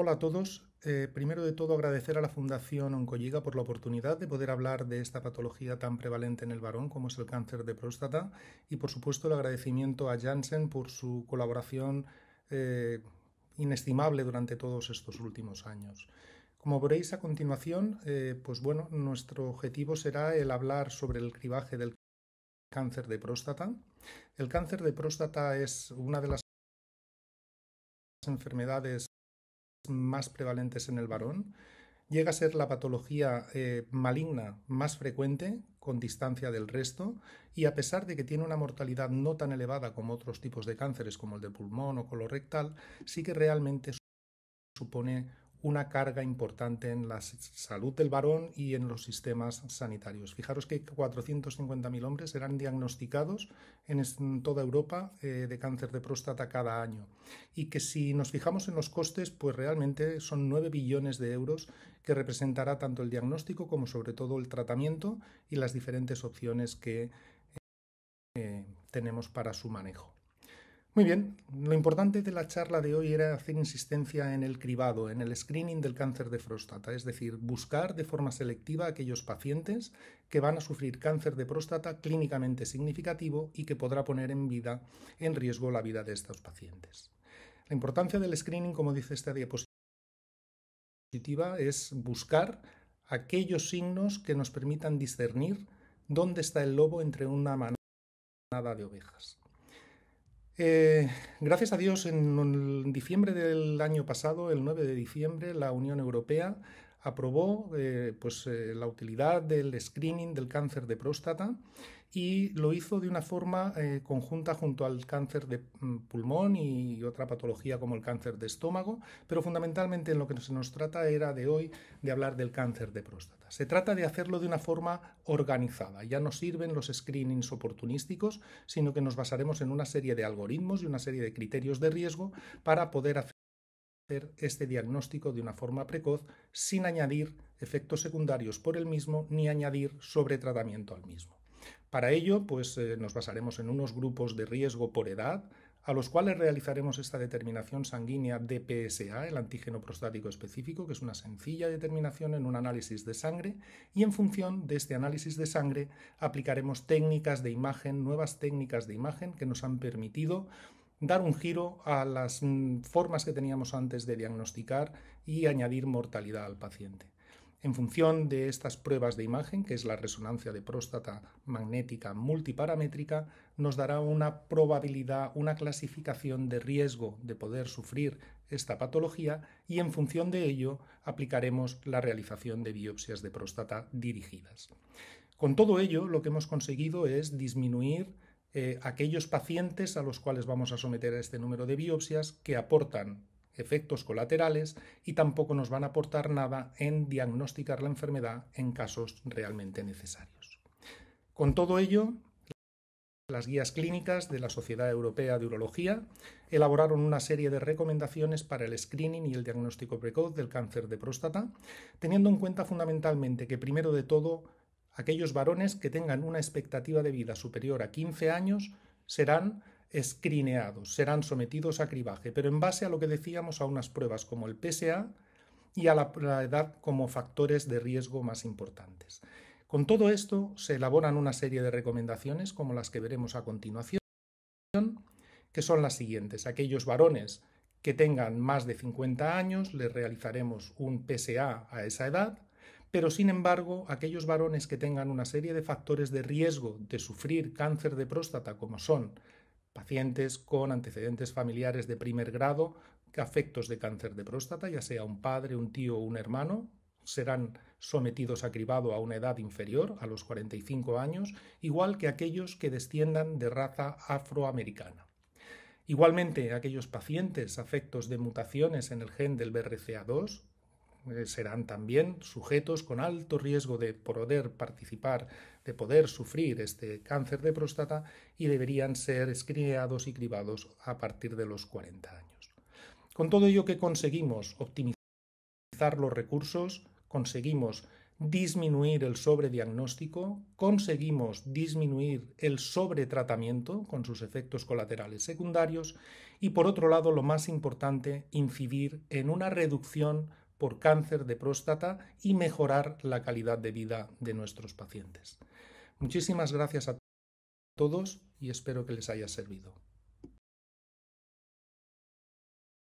Hola a todos. Eh, primero de todo agradecer a la Fundación Oncolliga por la oportunidad de poder hablar de esta patología tan prevalente en el varón como es el cáncer de próstata y por supuesto el agradecimiento a Janssen por su colaboración eh, inestimable durante todos estos últimos años. Como veréis a continuación, eh, pues bueno, nuestro objetivo será el hablar sobre el cribaje del cáncer de próstata. El cáncer de próstata es una de las enfermedades más prevalentes en el varón, llega a ser la patología eh, maligna más frecuente con distancia del resto y a pesar de que tiene una mortalidad no tan elevada como otros tipos de cánceres como el de pulmón o colorectal, sí que realmente supone una carga importante en la salud del varón y en los sistemas sanitarios. Fijaros que 450.000 hombres serán diagnosticados en toda Europa eh, de cáncer de próstata cada año y que si nos fijamos en los costes, pues realmente son 9 billones de euros que representará tanto el diagnóstico como sobre todo el tratamiento y las diferentes opciones que eh, tenemos para su manejo. Muy bien, lo importante de la charla de hoy era hacer insistencia en el cribado, en el screening del cáncer de próstata, es decir, buscar de forma selectiva a aquellos pacientes que van a sufrir cáncer de próstata clínicamente significativo y que podrá poner en vida en riesgo la vida de estos pacientes. La importancia del screening, como dice esta diapositiva, es buscar aquellos signos que nos permitan discernir dónde está el lobo entre una manada de ovejas. Eh, gracias a Dios, en, en diciembre del año pasado, el 9 de diciembre, la Unión Europea aprobó eh, pues, eh, la utilidad del screening del cáncer de próstata y lo hizo de una forma eh, conjunta junto al cáncer de mm, pulmón y otra patología como el cáncer de estómago, pero fundamentalmente en lo que se nos trata era de hoy de hablar del cáncer de próstata. Se trata de hacerlo de una forma organizada. Ya no sirven los screenings oportunísticos, sino que nos basaremos en una serie de algoritmos y una serie de criterios de riesgo para poder hacer hacer este diagnóstico de una forma precoz sin añadir efectos secundarios por el mismo ni añadir sobretratamiento al mismo. Para ello, pues eh, nos basaremos en unos grupos de riesgo por edad, a los cuales realizaremos esta determinación sanguínea de PSA, el antígeno prostático específico, que es una sencilla determinación en un análisis de sangre, y en función de este análisis de sangre aplicaremos técnicas de imagen, nuevas técnicas de imagen que nos han permitido dar un giro a las mm, formas que teníamos antes de diagnosticar y añadir mortalidad al paciente. En función de estas pruebas de imagen, que es la resonancia de próstata magnética multiparamétrica, nos dará una probabilidad, una clasificación de riesgo de poder sufrir esta patología y en función de ello aplicaremos la realización de biopsias de próstata dirigidas. Con todo ello, lo que hemos conseguido es disminuir eh, aquellos pacientes a los cuales vamos a someter a este número de biopsias que aportan efectos colaterales y tampoco nos van a aportar nada en diagnosticar la enfermedad en casos realmente necesarios. Con todo ello, las guías clínicas de la Sociedad Europea de Urología elaboraron una serie de recomendaciones para el screening y el diagnóstico precoz del cáncer de próstata, teniendo en cuenta fundamentalmente que primero de todo aquellos varones que tengan una expectativa de vida superior a 15 años serán escrineados, serán sometidos a cribaje, pero en base a lo que decíamos a unas pruebas como el PSA y a la, la edad como factores de riesgo más importantes. Con todo esto se elaboran una serie de recomendaciones como las que veremos a continuación, que son las siguientes. Aquellos varones que tengan más de 50 años les realizaremos un PSA a esa edad pero sin embargo, aquellos varones que tengan una serie de factores de riesgo de sufrir cáncer de próstata, como son pacientes con antecedentes familiares de primer grado, afectos de cáncer de próstata, ya sea un padre, un tío o un hermano, serán sometidos a cribado a una edad inferior, a los 45 años, igual que aquellos que desciendan de raza afroamericana. Igualmente, aquellos pacientes afectos de mutaciones en el gen del BRCA2, eh, serán también sujetos con alto riesgo de poder participar, de poder sufrir este cáncer de próstata y deberían ser escriados y cribados a partir de los 40 años. Con todo ello que conseguimos optimizar los recursos, conseguimos disminuir el sobrediagnóstico, conseguimos disminuir el sobretratamiento con sus efectos colaterales secundarios y por otro lado, lo más importante, incidir en una reducción por cáncer de próstata y mejorar la calidad de vida de nuestros pacientes. Muchísimas gracias a todos y espero que les haya servido.